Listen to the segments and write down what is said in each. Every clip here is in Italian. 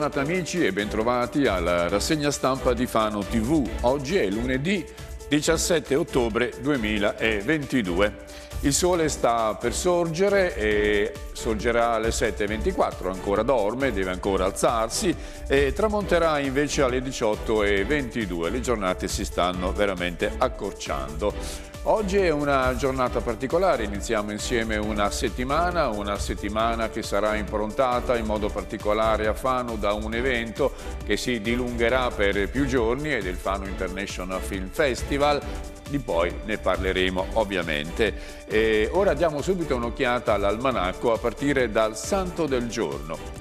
giornata amici e bentrovati alla rassegna stampa di Fano TV. Oggi è lunedì 17 ottobre 2022. Il sole sta per sorgere e sorgerà alle 7.24, ancora dorme, deve ancora alzarsi e tramonterà invece alle 18.22. Le giornate si stanno veramente accorciando. Oggi è una giornata particolare, iniziamo insieme una settimana, una settimana che sarà improntata in modo particolare a Fano da un evento che si dilungherà per più giorni ed è il Fano International Film Festival di poi ne parleremo ovviamente. E ora diamo subito un'occhiata all'almanacco a partire dal Santo del Giorno.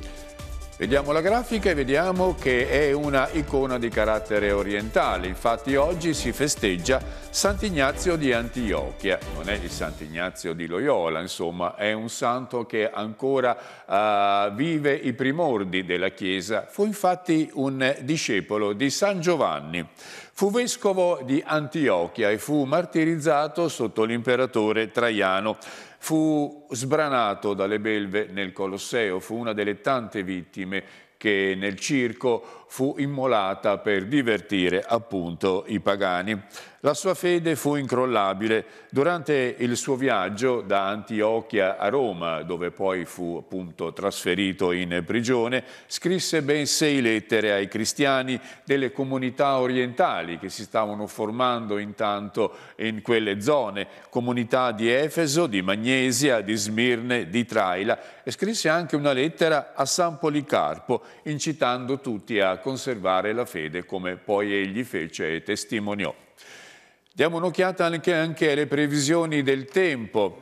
Vediamo la grafica e vediamo che è una icona di carattere orientale, infatti oggi si festeggia Sant'Ignazio di Antiochia, non è il Sant'Ignazio di Loyola, insomma è un santo che ancora uh, vive i primordi della Chiesa, fu infatti un discepolo di San Giovanni, fu vescovo di Antiochia e fu martirizzato sotto l'imperatore Traiano fu sbranato dalle belve nel Colosseo, fu una delle tante vittime che nel circo fu immolata per divertire appunto i pagani. La sua fede fu incrollabile. Durante il suo viaggio da Antiochia a Roma, dove poi fu appunto trasferito in prigione, scrisse ben sei lettere ai cristiani delle comunità orientali che si stavano formando intanto in quelle zone, comunità di Efeso, di Magnesia, di Smirne, di Traila e scrisse anche una lettera a San Policarpo incitando tutti a conservare la fede come poi egli fece e testimoniò. Diamo un'occhiata anche, anche alle previsioni del tempo.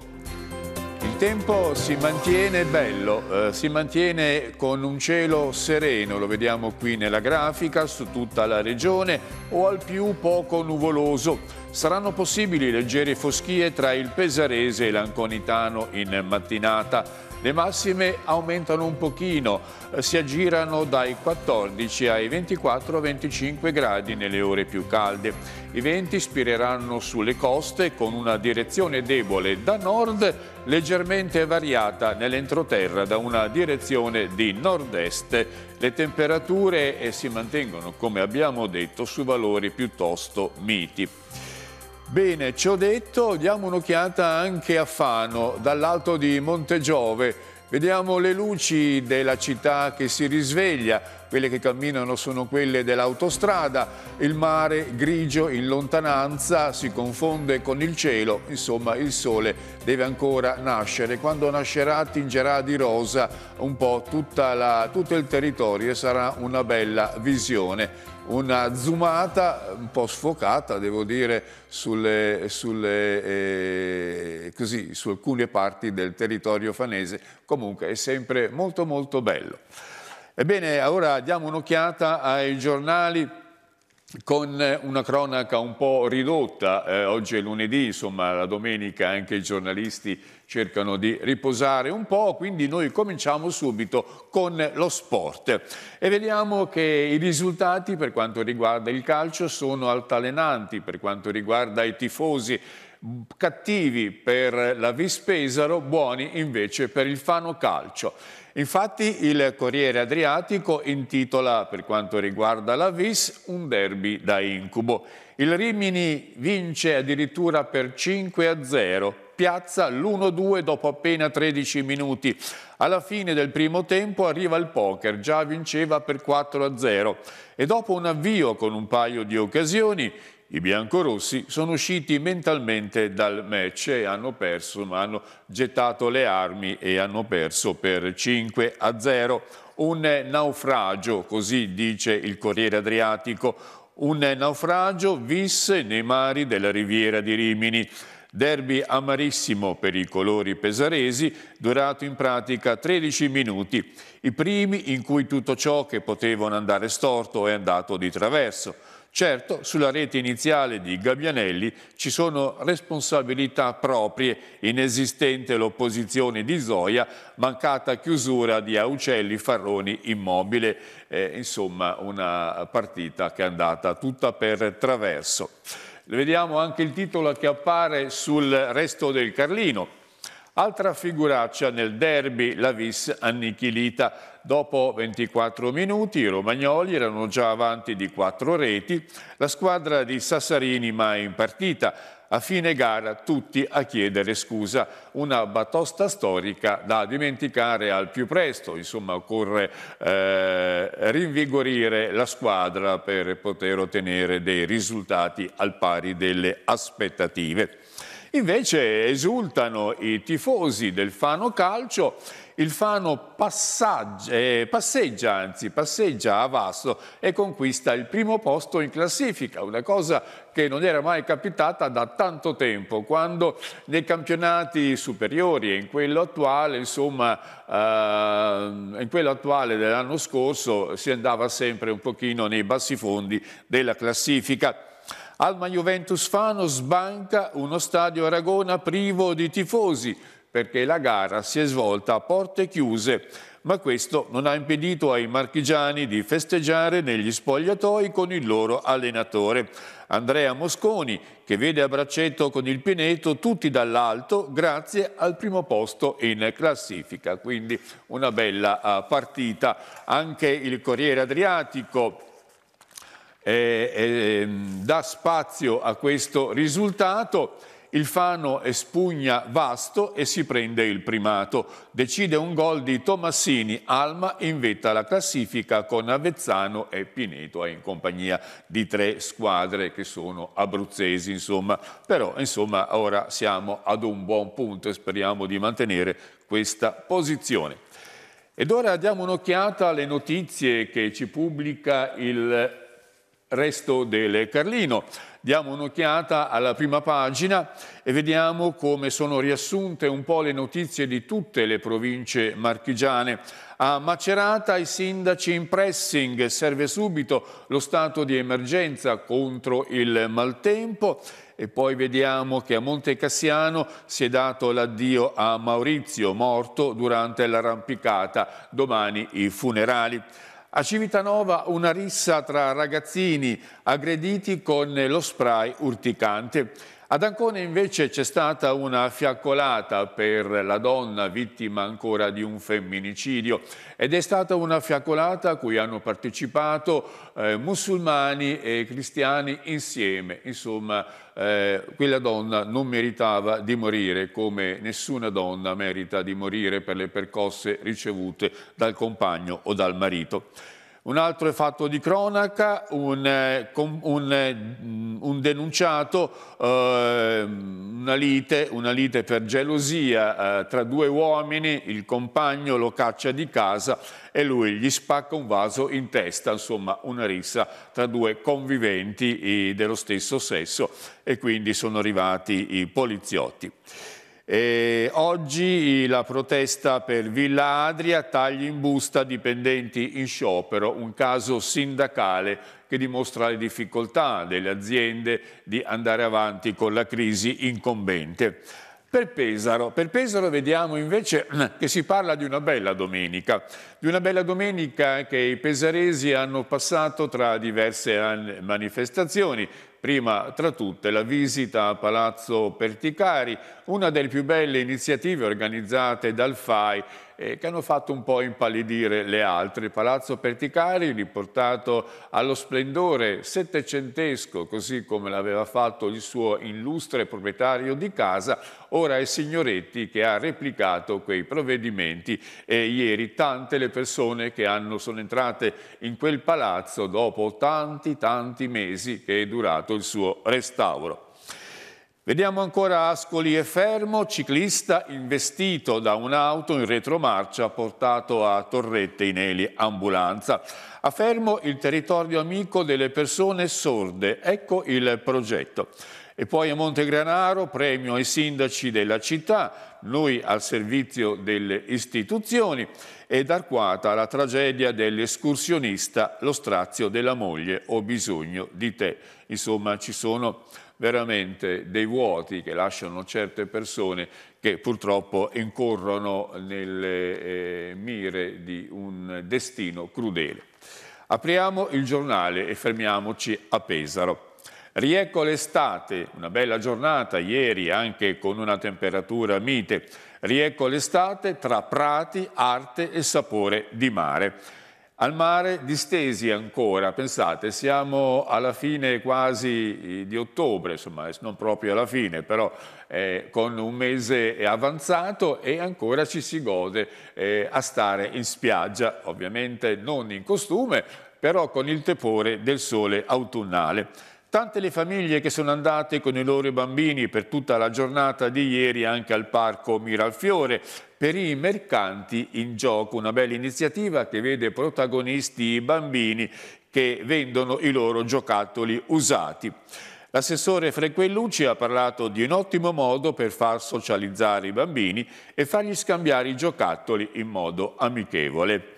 Il tempo si mantiene bello, eh, si mantiene con un cielo sereno, lo vediamo qui nella grafica, su tutta la regione o al più poco nuvoloso. Saranno possibili leggere foschie tra il Pesarese e l'Anconitano in mattinata le massime aumentano un pochino, eh, si aggirano dai 14 ai 24-25 gradi nelle ore più calde. I venti spireranno sulle coste con una direzione debole da nord, leggermente variata nell'entroterra da una direzione di nord-est. Le temperature eh, si mantengono, come abbiamo detto, su valori piuttosto miti. Bene, ciò detto, diamo un'occhiata anche a Fano, dall'alto di Montegiove. Vediamo le luci della città che si risveglia, quelle che camminano sono quelle dell'autostrada, il mare grigio in lontananza si confonde con il cielo, insomma il sole deve ancora nascere. Quando nascerà tingerà di rosa un po' la, tutto il territorio e sarà una bella visione una zoomata un po' sfocata, devo dire, sulle, sulle, eh, così, su alcune parti del territorio fanese. Comunque è sempre molto molto bello. Ebbene, ora diamo un'occhiata ai giornali con eh, una cronaca un po' ridotta, eh, oggi è lunedì, insomma la domenica anche i giornalisti cercano di riposare un po', quindi noi cominciamo subito con lo sport e vediamo che i risultati per quanto riguarda il calcio sono altalenanti, per quanto riguarda i tifosi cattivi per la Vispesaro, buoni invece per il Fano Calcio. Infatti il Corriere Adriatico intitola, per quanto riguarda la Vis, un derby da incubo. Il Rimini vince addirittura per 5 a 0, piazza l'1-2 dopo appena 13 minuti. Alla fine del primo tempo arriva il poker, già vinceva per 4 a 0 e dopo un avvio con un paio di occasioni i biancorossi sono usciti mentalmente dal match e hanno perso, ma hanno gettato le armi e hanno perso per 5 a 0. Un naufragio, così dice il Corriere Adriatico, un naufragio visse nei mari della riviera di Rimini. Derby amarissimo per i colori pesaresi, durato in pratica 13 minuti, i primi in cui tutto ciò che potevano andare storto è andato di traverso. Certo, sulla rete iniziale di Gabbianelli ci sono responsabilità proprie, inesistente l'opposizione di Zoia, mancata chiusura di Aucelli, Farroni, Immobile, eh, insomma una partita che è andata tutta per traverso. Vediamo anche il titolo che appare sul resto del Carlino. Altra figuraccia nel derby, la Vis annichilita. Dopo 24 minuti i romagnoli erano già avanti di quattro reti, la squadra di Sassarini mai in partita. A fine gara tutti a chiedere scusa, una batosta storica da dimenticare al più presto, insomma occorre eh, rinvigorire la squadra per poter ottenere dei risultati al pari delle aspettative. Invece esultano i tifosi del Fano Calcio, il Fano eh, passeggia, anzi, passeggia a Vasto e conquista il primo posto in classifica, una cosa che non era mai capitata da tanto tempo, quando nei campionati superiori e in quello attuale, insomma, eh, in quello attuale dell'anno scorso si andava sempre un pochino nei bassi fondi della classifica. Alma Juventus Fano sbanca uno stadio Aragona privo di tifosi perché la gara si è svolta a porte chiuse, ma questo non ha impedito ai marchigiani di festeggiare negli spogliatoi con il loro allenatore. Andrea Mosconi, che vede a braccetto con il Pineto tutti dall'alto grazie al primo posto in classifica. Quindi una bella eh, partita. Anche il Corriere Adriatico eh, eh, dà spazio a questo risultato, il Fano espugna Vasto e si prende il primato. Decide un gol di Tomassini, Alma invetta la classifica con Avezzano e Pineto è in compagnia di tre squadre che sono abruzzesi, insomma. Però, insomma, ora siamo ad un buon punto e speriamo di mantenere questa posizione. Ed ora diamo un'occhiata alle notizie che ci pubblica il resto del Carlino. Diamo un'occhiata alla prima pagina e vediamo come sono riassunte un po' le notizie di tutte le province marchigiane. A Macerata i sindaci in pressing, serve subito lo stato di emergenza contro il maltempo e poi vediamo che a Monte Cassiano si è dato l'addio a Maurizio, morto durante l'arrampicata, domani i funerali. A Civitanova una rissa tra ragazzini aggrediti con lo spray urticante. Ad Ancona invece c'è stata una fiaccolata per la donna vittima ancora di un femminicidio ed è stata una fiaccolata a cui hanno partecipato eh, musulmani e cristiani insieme. Insomma, eh, quella donna non meritava di morire come nessuna donna merita di morire per le percosse ricevute dal compagno o dal marito. Un altro è fatto di cronaca, un, eh, un, eh, mm, un denunciato, eh, una, lite, una, lite, per gelosia eh, tra due uomini, il compagno lo caccia di casa e lui gli spacca un vaso in testa, insomma una rissa tra due conviventi dello stesso sesso e quindi sono arrivati i poliziotti. E oggi la protesta per Villa Adria, tagli in busta, dipendenti in sciopero, un caso sindacale che dimostra le difficoltà delle aziende di andare avanti con la crisi incombente. Per Pesaro. per Pesaro. vediamo invece che si parla di una bella domenica, di una bella domenica che i pesaresi hanno passato tra diverse manifestazioni prima tra tutte la visita a Palazzo Perticari, una delle più belle iniziative organizzate dal FAI eh, che hanno fatto un po' impallidire le altre. Palazzo Perticari riportato allo splendore settecentesco, così come l'aveva fatto il suo illustre proprietario di casa, ora è Signoretti che ha replicato quei provvedimenti e ieri tante le persone che hanno, sono entrate in quel palazzo dopo tanti tanti mesi che è durato il suo restauro. Vediamo ancora Ascoli e Fermo, ciclista investito da un'auto in retromarcia portato a Torrette in Eli ambulanza. A Fermo il territorio amico delle persone sorde, ecco il progetto. E poi a Montegranaro, premio ai sindaci della città, noi al servizio delle istituzioni ed Arquata la tragedia dell'escursionista, lo strazio della moglie, ho bisogno di te. Insomma ci sono veramente dei vuoti che lasciano certe persone che purtroppo incorrono nelle eh, mire di un destino crudele. Apriamo il giornale e fermiamoci a Pesaro. Riecco l'estate, una bella giornata ieri anche con una temperatura mite. Riecco l'estate tra prati, arte e sapore di mare al mare distesi ancora, pensate, siamo alla fine quasi eh, di ottobre, insomma eh, non proprio alla fine, però eh, con un mese avanzato e ancora ci si gode eh, a stare in spiaggia, ovviamente non in costume, però con il tepore del sole autunnale. Tante le famiglie che sono andate con i loro bambini per tutta la giornata di ieri anche al parco Miralfiore. Per i mercanti in gioco, una bella iniziativa che vede protagonisti i bambini che vendono i loro giocattoli usati. L'assessore Frequellucci ha parlato di un ottimo modo per far socializzare i bambini e fargli scambiare i giocattoli in modo amichevole.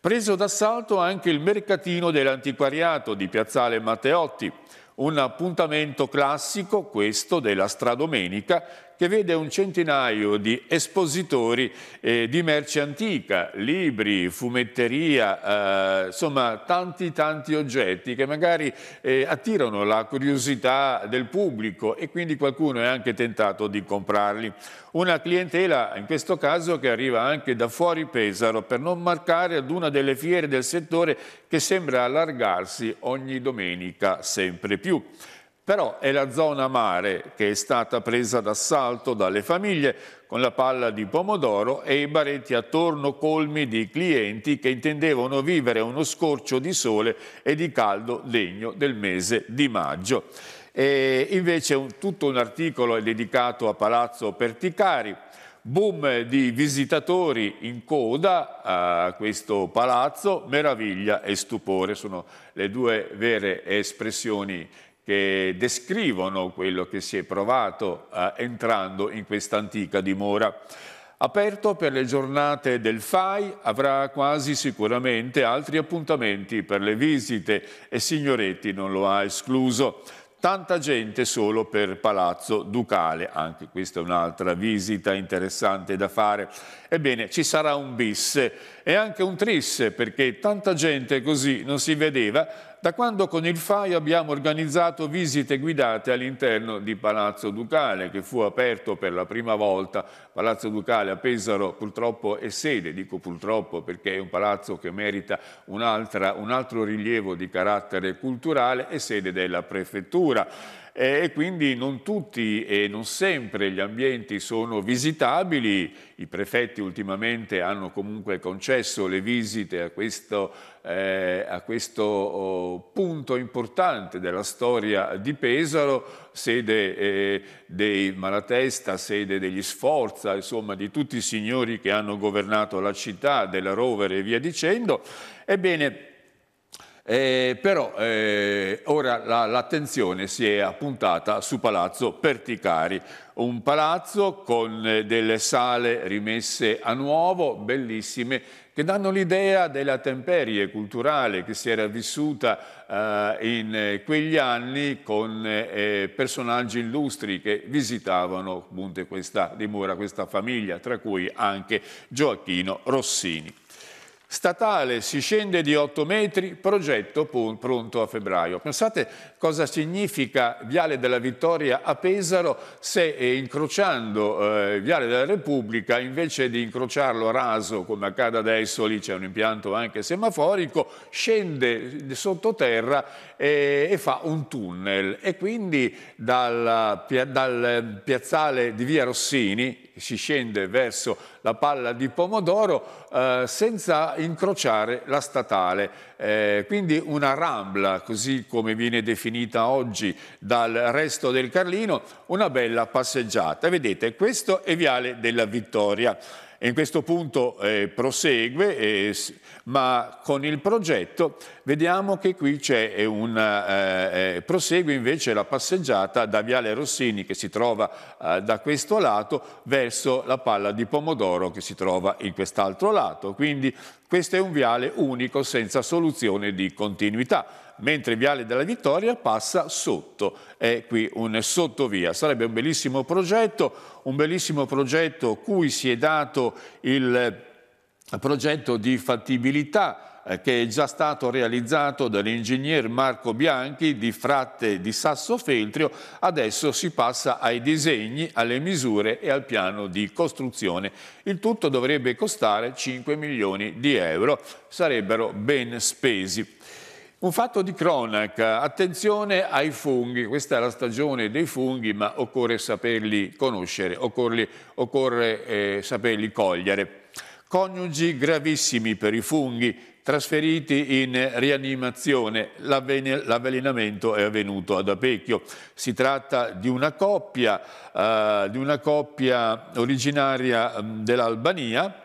Preso d'assalto anche il mercatino dell'antiquariato di Piazzale Matteotti, un appuntamento classico, questo della Stradomenica, che vede un centinaio di espositori eh, di merce antica, libri, fumetteria, eh, insomma tanti tanti oggetti che magari eh, attirano la curiosità del pubblico e quindi qualcuno è anche tentato di comprarli. Una clientela in questo caso che arriva anche da fuori Pesaro per non marcare ad una delle fiere del settore che sembra allargarsi ogni domenica sempre più però è la zona mare che è stata presa d'assalto dalle famiglie con la palla di pomodoro e i baretti attorno colmi di clienti che intendevano vivere uno scorcio di sole e di caldo degno del mese di maggio. E invece tutto un articolo è dedicato a Palazzo Perticari, boom di visitatori in coda a questo palazzo, meraviglia e stupore sono le due vere espressioni che descrivono quello che si è provato eh, entrando in questa antica dimora. Aperto per le giornate del FAI, avrà quasi sicuramente altri appuntamenti per le visite e Signoretti non lo ha escluso tanta gente solo per Palazzo Ducale, anche questa è un'altra visita interessante da fare. Ebbene, ci sarà un bis e anche un tris, perché tanta gente così non si vedeva da quando con il FAI abbiamo organizzato visite guidate all'interno di Palazzo Ducale, che fu aperto per la prima volta. Palazzo Ducale a Pesaro purtroppo è sede, dico purtroppo perché è un palazzo che merita un, un altro rilievo di carattere culturale, è sede della prefettura e quindi non tutti e non sempre gli ambienti sono visitabili. I prefetti ultimamente hanno comunque concesso le visite a questo eh, a questo oh, punto importante della storia di Pesaro, sede eh, dei Malatesta, sede degli Sforza, insomma di tutti i signori che hanno governato la città, della Rovere e via dicendo. Ebbene, eh, però eh, ora la, l'attenzione si è appuntata su Palazzo Perticari, un palazzo con eh, delle sale rimesse a nuovo, bellissime, che danno l'idea della temperie culturale che si era vissuta eh, in eh, quegli anni con eh, eh, personaggi illustri che visitavano appunto, questa dimora, questa famiglia, tra cui anche Gioacchino Rossini. Statale si scende di 8 metri, progetto pronto a febbraio. Pensate cosa significa Viale della Vittoria a Pesaro se eh, incrociando eh, Viale della Repubblica, invece di incrociarlo raso come accade adesso, lì c'è un impianto anche semaforico, scende sottoterra e, eh, e fa un tunnel e quindi dal, dal eh, piazzale di Via Rossini si scende verso la palla di pomodoro eh, senza incrociare la statale. Eh, quindi una rambla, così come viene definita oggi dal resto del Carlino, una bella passeggiata. Vedete, questo è Viale della Vittoria in questo punto eh, prosegue, eh, ma con il progetto vediamo che qui c'è un... Eh, eh, prosegue invece la passeggiata da Viale Rossini che si trova eh, da questo lato verso la palla di pomodoro che si trova in quest'altro lato. Quindi questo è un viale unico senza soluzione di continuità, mentre il viale della Vittoria passa sotto, è qui un sottovia. Sarebbe un bellissimo progetto, un bellissimo progetto cui si è dato il progetto di fattibilità eh, che è già stato realizzato dall'ingegner Marco Bianchi di Fratte di Sassofeltrio, adesso si passa ai disegni, alle misure e al piano di costruzione. Il tutto dovrebbe costare 5 milioni di euro, sarebbero ben spesi. Un fatto di cronaca, attenzione ai funghi, questa è la stagione dei funghi ma occorre saperli conoscere, occorre, occorre eh, saperli cogliere coniugi gravissimi per i funghi, trasferiti in rianimazione. L'avvelenamento è avvenuto ad Apecchio. Si tratta di una coppia, eh, di una coppia originaria mm, dell'Albania,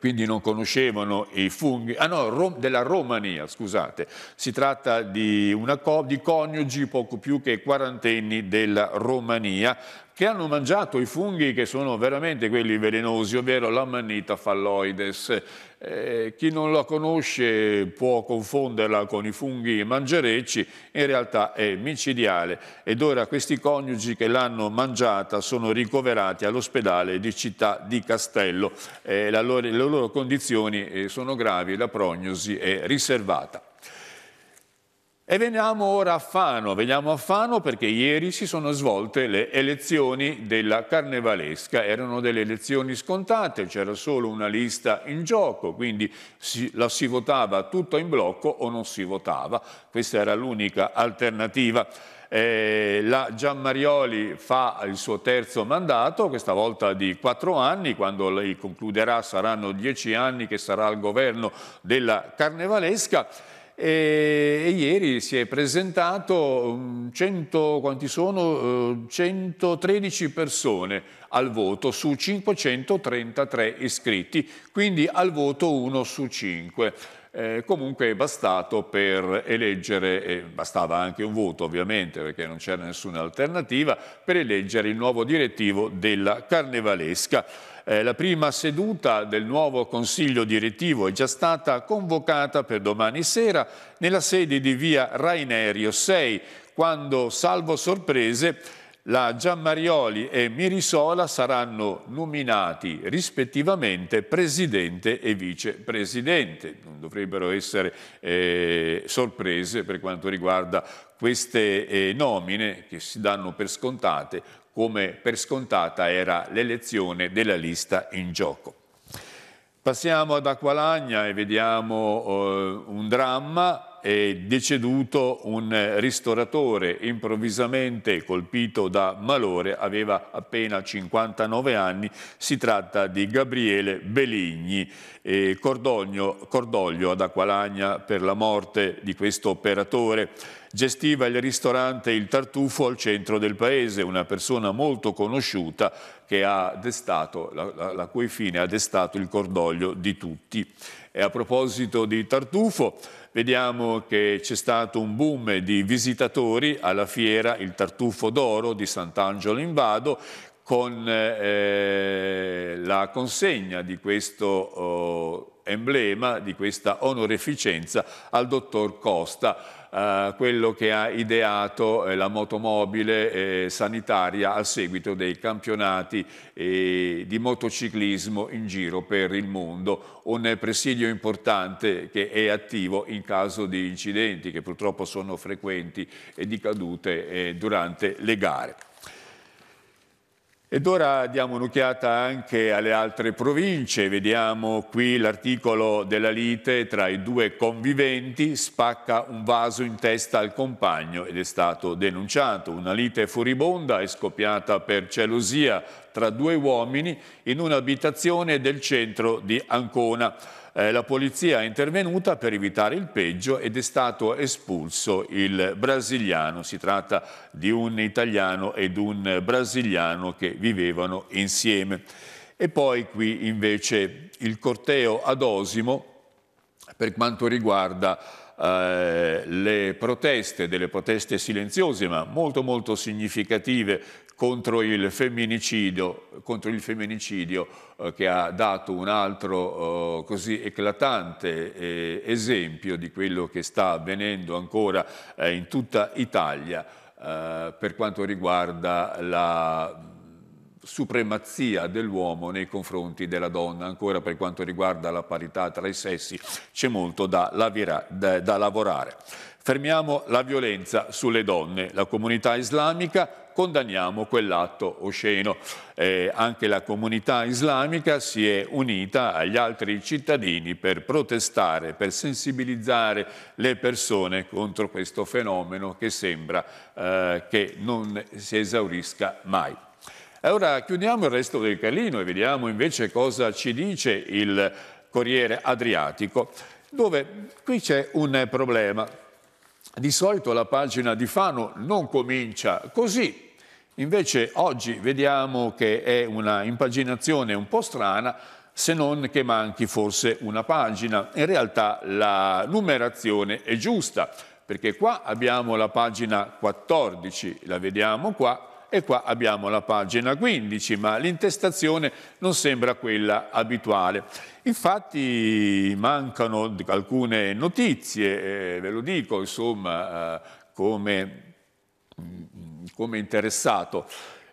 quindi non conoscevano i funghi, ah no, Rom, della Romania, scusate, si tratta di, una co, di coniugi poco più che quarantenni della Romania che hanno mangiato i funghi che sono veramente quelli velenosi, ovvero l'ammanita falloides. Eh, chi non la conosce può confonderla con i funghi mangerecci, in realtà è micidiale ed ora questi coniugi che l'hanno mangiata sono ricoverati all'ospedale di Città di Castello. Eh, loro, le loro condizioni eh, sono gravi, la prognosi è riservata. E veniamo ora a Fano, veniamo a Fano perché ieri si sono svolte le elezioni della Carnevalesca, erano delle elezioni scontate, c'era solo una lista in gioco, quindi si, la si votava tutta in blocco o non si votava, questa era l'unica alternativa. Eh, la Marioli fa il suo terzo mandato, questa volta di quattro anni, quando lei concluderà saranno dieci anni che sarà al governo della Carnevalesca e, e ieri si è presentato 100, mm, quanti sono? 113 eh, persone al voto su 533 iscritti, quindi al voto 1 su 5. Eh, comunque è bastato per eleggere, eh, bastava anche un voto ovviamente perché non c'era nessuna alternativa, per eleggere il nuovo direttivo della Carnevalesca. Eh, la prima seduta del nuovo Consiglio direttivo è già stata convocata per domani sera nella sede di via Rainerio 6, quando, salvo sorprese, la Giammarioli e Mirisola saranno nominati rispettivamente presidente e vicepresidente. Non dovrebbero essere eh, sorprese per quanto riguarda queste eh, nomine che si danno per scontate come per scontata era l'elezione della lista in gioco. Passiamo ad Acqualagna e vediamo eh, un dramma è deceduto un ristoratore improvvisamente colpito da malore, aveva appena 59 anni, si tratta di Gabriele Beligni. E cordoglio, cordoglio ad Aqualagna per la morte di questo operatore gestiva il ristorante Il Tartufo al centro del paese, una persona molto conosciuta destato, la, la, la cui fine ha destato il cordoglio di tutti. E a proposito di tartufo, vediamo che c'è stato un boom di visitatori alla fiera Il Tartufo d'Oro di Sant'Angelo in Vado con eh, la consegna di questo oh, emblema di questa onoreficenza al dottor Costa, eh, quello che ha ideato eh, la motomobile eh, sanitaria a seguito dei campionati eh, di motociclismo in giro per il mondo, un presidio importante che è attivo in caso di incidenti che purtroppo sono frequenti e di cadute eh, durante le gare. Ed ora diamo un'occhiata anche alle altre province, vediamo qui l'articolo della lite tra i due conviventi, spacca un vaso in testa al compagno ed è stato denunciato. Una lite furibonda è scoppiata per gelosia tra due uomini in un'abitazione del centro di Ancona eh, la polizia è intervenuta per evitare il peggio ed è stato espulso il brasiliano. Si tratta di un italiano ed un brasiliano che vivevano insieme. E poi qui invece il corteo ad Osimo per quanto riguarda eh, le proteste, delle proteste silenziose ma molto molto significative contro il femminicidio, contro il femminicidio eh, che ha dato un altro eh, così eclatante eh, esempio di quello che sta avvenendo ancora eh, in tutta Italia eh, per quanto riguarda la supremazia dell'uomo nei confronti della donna. Ancora per quanto riguarda la parità tra i sessi c'è molto da, lavira, da, da lavorare. Fermiamo la violenza sulle donne. La comunità islamica condanniamo quell'atto osceno. Eh, anche la comunità islamica si è unita agli altri cittadini per protestare, per sensibilizzare le persone contro questo fenomeno che sembra eh, che non si esaurisca mai. Allora chiudiamo il resto del calino e vediamo invece cosa ci dice il Corriere Adriatico, dove qui c'è un problema. Di solito la pagina di Fano non comincia così, Invece oggi vediamo che è una impaginazione un po' strana, se non che manchi forse una pagina. In realtà la numerazione è giusta, perché qua abbiamo la pagina 14, la vediamo qua, e qua abbiamo la pagina 15, ma l'intestazione non sembra quella abituale. Infatti mancano alcune notizie, eh, ve lo dico insomma eh, come, mm, come interessato.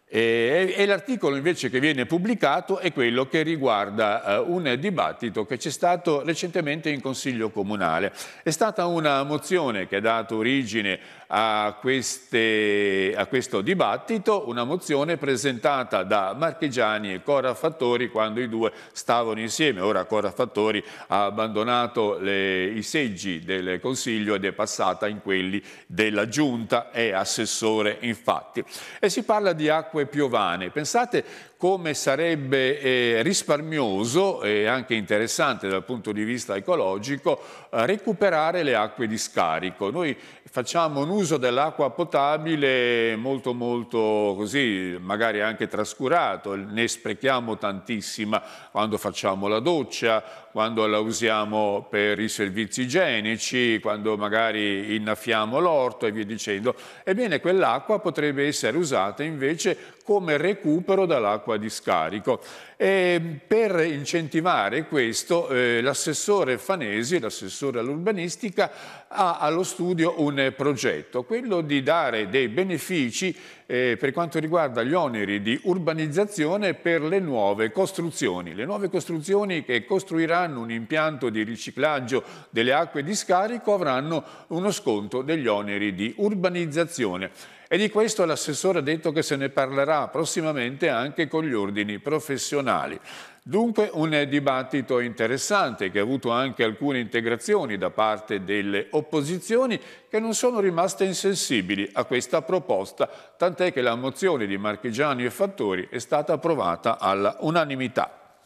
E, e l'articolo invece che viene pubblicato è quello che riguarda uh, un dibattito che c'è stato recentemente in Consiglio Comunale. È stata una mozione che ha dato origine a, queste, a, questo dibattito una mozione presentata da Marchigiani e Cora Fattori quando i due stavano insieme. Ora Cora Fattori ha abbandonato le, i seggi del Consiglio ed è passata in quelli della Giunta, è assessore infatti. E si parla di acque piovane. Pensate come sarebbe eh, risparmioso e anche interessante dal punto di vista ecologico eh, recuperare le acque di scarico. Noi facciamo un uso dell'acqua potabile molto molto così, magari anche trascurato, ne sprechiamo tantissima quando facciamo la doccia, quando la usiamo per i servizi igienici, quando magari innaffiamo l'orto e via dicendo. Ebbene, quell'acqua potrebbe essere usata invece come recupero dall'acqua di scarico. E per incentivare questo eh, l'assessore Fanesi, l'assessore all'urbanistica, ha allo studio un progetto, quello di dare dei benefici eh, per quanto riguarda gli oneri di urbanizzazione per le nuove costruzioni. Le nuove costruzioni che costruiranno un impianto di riciclaggio delle acque di scarico avranno uno sconto degli oneri di urbanizzazione. E di questo l'assessore ha detto che se ne parlerà prossimamente anche con gli ordini professionali. Dunque un dibattito interessante che ha avuto anche alcune integrazioni da parte delle opposizioni che non sono rimaste insensibili a questa proposta, tant'è che la mozione di Marchigiani e Fattori è stata approvata alla unanimità.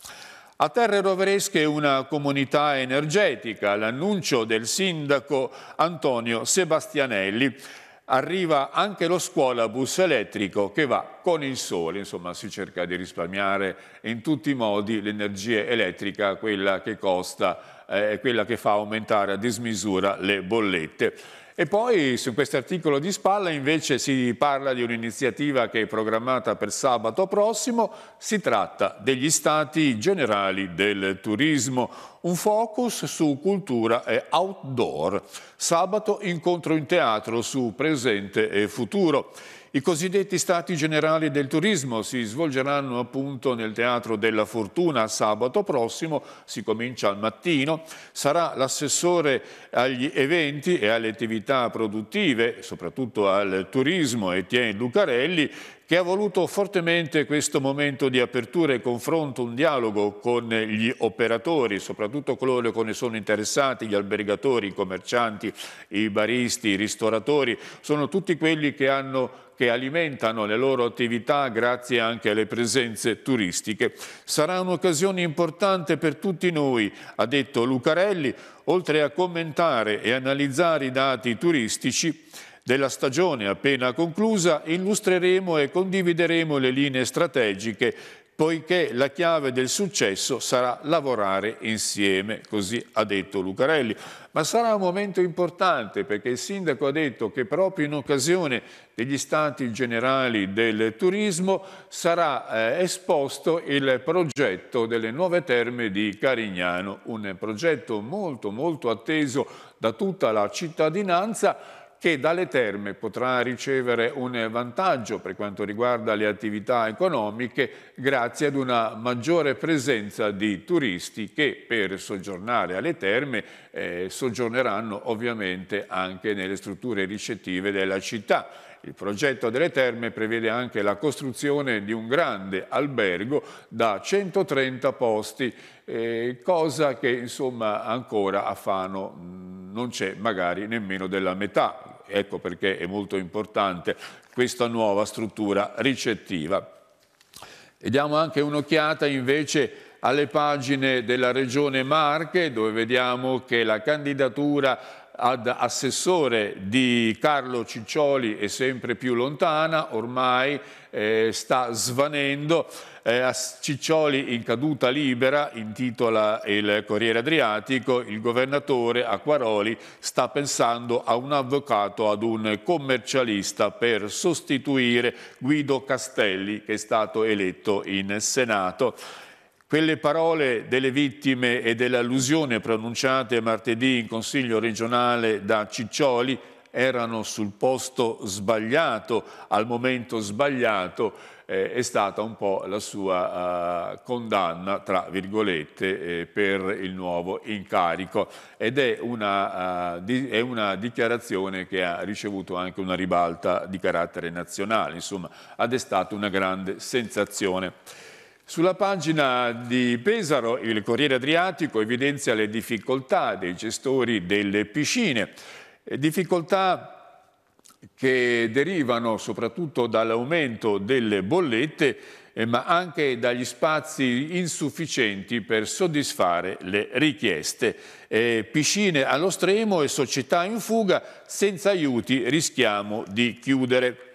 A Terre Roveresche una comunità energetica, l'annuncio del sindaco Antonio Sebastianelli arriva anche lo scuolabus elettrico che va con il sole, insomma si cerca di risparmiare in tutti i modi l'energia elettrica, quella che costa, eh, quella che fa aumentare a dismisura le bollette. E poi su questo articolo di spalla invece si parla di un'iniziativa che è programmata per sabato prossimo, si tratta degli Stati Generali del Turismo, un focus su cultura e outdoor. Sabato incontro in teatro su presente e futuro. I cosiddetti stati generali del turismo si svolgeranno appunto nel Teatro della Fortuna sabato prossimo, si comincia al mattino, sarà l'assessore agli eventi e alle attività produttive, soprattutto al turismo Etienne Lucarelli, che ha voluto fortemente questo momento di apertura e confronto, un dialogo con gli operatori, soprattutto coloro che ne sono interessati, gli albergatori, i commercianti, i baristi, i ristoratori, sono tutti quelli che, hanno, che alimentano le loro attività grazie anche alle presenze turistiche. Sarà un'occasione importante per tutti noi, ha detto Lucarelli, oltre a commentare e analizzare i dati turistici, della stagione appena conclusa illustreremo e condivideremo le linee strategiche poiché la chiave del successo sarà lavorare insieme, così ha detto Lucarelli. Ma sarà un momento importante perché il sindaco ha detto che proprio in occasione degli stati generali del turismo sarà eh, esposto il progetto delle nuove terme di Carignano, un progetto molto molto atteso da tutta la cittadinanza che dalle terme potrà ricevere un vantaggio per quanto riguarda le attività economiche grazie ad una maggiore presenza di turisti che per soggiornare alle terme eh, soggiorneranno ovviamente anche nelle strutture ricettive della città. Il progetto delle terme prevede anche la costruzione di un grande albergo da 130 posti, eh, cosa che insomma ancora a Fano mm, non c'è magari nemmeno della metà ecco perché è molto importante questa nuova struttura ricettiva. E diamo anche un'occhiata invece alle pagine della Regione Marche, dove vediamo che la candidatura ad assessore di Carlo Ciccioli è sempre più lontana, ormai eh, sta svanendo. Eh, Ciccioli in caduta libera, intitola il Corriere Adriatico, il governatore Acquaroli sta pensando a un avvocato, ad un commercialista per sostituire Guido Castelli che è stato eletto in Senato. Quelle parole delle vittime e dell'allusione pronunciate martedì in Consiglio regionale da Ciccioli erano sul posto sbagliato, al momento sbagliato, eh, è stata un po' la sua eh, condanna, tra virgolette, eh, per il nuovo incarico. Ed è una, eh, di, è una, dichiarazione che ha ricevuto anche una ribalta di carattere nazionale, insomma, ha destato una grande sensazione. Sulla pagina di Pesaro il Corriere Adriatico evidenzia le difficoltà dei gestori delle piscine, eh, difficoltà che derivano soprattutto dall'aumento delle bollette eh, ma anche dagli spazi insufficienti per soddisfare le richieste. Eh, piscine allo stremo e società in fuga, senza aiuti rischiamo di chiudere.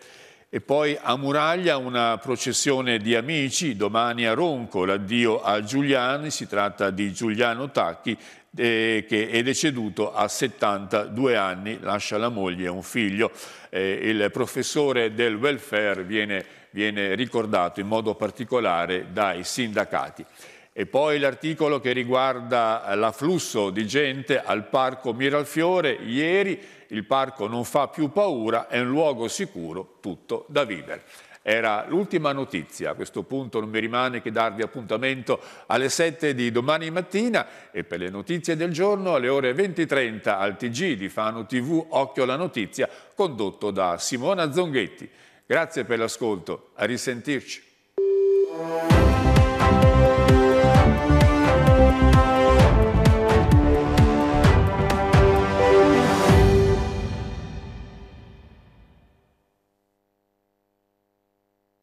E poi a Muraglia una processione di amici, domani a Ronco, l'addio a Giuliani, si tratta di Giuliano Tacchi eh, che è deceduto a 72 anni, lascia la moglie e un figlio. Eh, il professore del welfare viene, viene ricordato in modo particolare dai sindacati. E poi l'articolo che riguarda eh, l'afflusso di gente al parco Miralfiore, ieri il parco non fa più paura, è un luogo sicuro, tutto da vivere. Era l'ultima notizia, a questo punto non mi rimane che darvi appuntamento alle 7 di domani mattina e per le notizie del giorno alle ore 20.30 al TG di Fano TV Occhio alla Notizia condotto da Simona Zonghetti. Grazie per l'ascolto, a risentirci.